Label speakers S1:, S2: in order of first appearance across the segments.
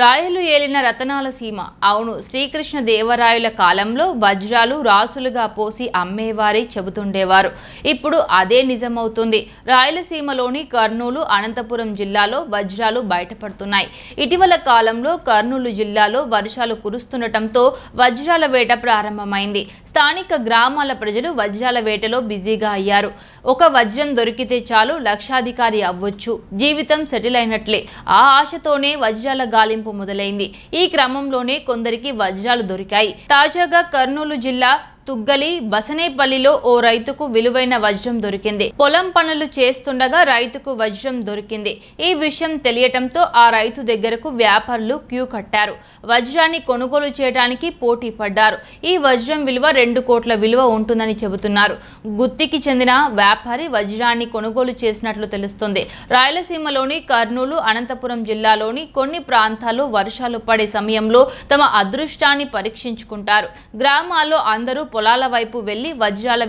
S1: రాయలు ఏలిన రతనాల సీమ అవును శ్రీకృష్ణ దేవరాయుల కాలంలో వజ్రాలు రాసులుగా పోసి అమ్మేవారి చెబుతుండేవారు ఇప్పుడు అదే నిజమవుతుంది రాయలసీమలోని కర్నూలు అనంతపురం జిల్లాలో వజ్రాలు బయటపడుతున్నాయి ఇటీవల కాలంలో కర్నూలు జిల్లాలో వర్షాలు కురుస్తుండటంతో వజ్రాల వేట ప్రారంభమైంది స్థానిక గ్రామాల ప్రజలు వజ్రాల వేటలో బిజీగా అయ్యారు ఒక వజ్రం దొరికితే చాలు లక్షాధికారి అవ్వచ్చు జీవితం సెటిల్ అయినట్లే ఆ ఆశతోనే వజ్రాల గాలింపు మొదలైంది ఈ క్రమంలోనే కొందరికి వజ్రాలు దొరికాయి తాజాగా కర్నూలు జిల్లా తుగ్గలి బసనేపల్లిలో ఓ రైతుకు విలువైన వజ్రం దొరికింది పొలం పనులు చేస్తుండగా రైతుకు వజ్రం దొరికింది ఈ విషయం తెలియటంతో ఆ రైతు దగ్గరకు వ్యాపారులు క్యూ కట్టారు వజ్రాన్ని కొనుగోలు చేయడానికి పోటీ పడ్డారు ఈ వజ్రం విలువ రెండు కోట్ల విలువ ఉంటుందని చెబుతున్నారు గుత్తికి చెందిన వ్యాపారి వజ్రాన్ని కొనుగోలు చేసినట్లు తెలుస్తుంది రాయలసీమలోని కర్నూలు అనంతపురం జిల్లాలోని కొన్ని ప్రాంతాల్లో వర్షాలు పడే సమయంలో తమ అదృష్టాన్ని పరీక్షించుకుంటారు గ్రామాల్లో అందరూ పొలాల వైపు వెళ్లి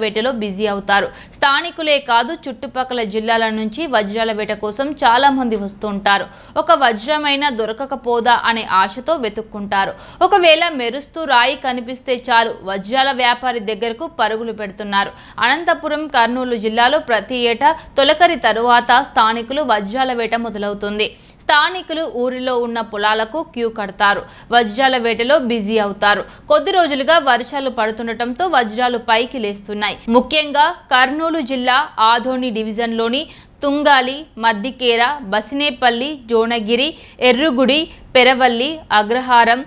S1: వేటలో బిజీ అవుతారు స్థానికులే కాదు చుట్టుపక్కల జిల్లాల నుంచి వజ్రాల వేట కోసం చాలా మంది వస్తుంటారు ఒక వజ్రమైనా దొరకకపోదా అనే ఆశతో వెతుక్కుంటారు ఒకవేళ మెరుస్తూ రాయి కనిపిస్తే చాలు వజ్రాల వ్యాపారి దగ్గరకు పరుగులు పెడుతున్నారు అనంతపురం కర్నూలు జిల్లాలో ప్రతి ఏటా తొలకరి తరువాత స్థానికులు వజ్రాల వేట మొదలవుతుంది స్థానికులు ఊరిలో ఉన్న పొలాలకు క్యూ కడతారు వజ్రాల వేటలో బిజీ అవుతారు కొద్ది రోజులుగా వర్షాలు పడుతుండటంతో వజ్రాలు పైకి లేస్తున్నాయి ముఖ్యంగా కర్నూలు జిల్లా ఆధోని డివిజన్లోని తుంగాలి మద్దికేర బసినేపల్లి జోనగిరి ఎర్రుగుడి పెరవల్లి అగ్రహారం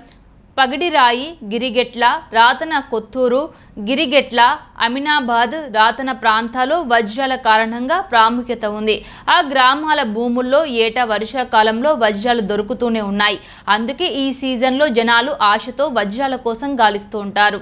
S1: పగిడిరాయి గిరిగెట్ల రాతన కొత్తూరు గిరిగెట్ల అమినాబాద్ రాతన ప్రాంతాలు వజ్రాల కారణంగా ప్రాముఖ్యత ఉంది ఆ గ్రామాల భూముల్లో ఏటా వర్షాకాలంలో వజ్రాలు దొరుకుతూనే ఉన్నాయి అందుకే ఈ సీజన్లో జనాలు ఆశతో వజ్రాల కోసం గాలిస్తూ ఉంటారు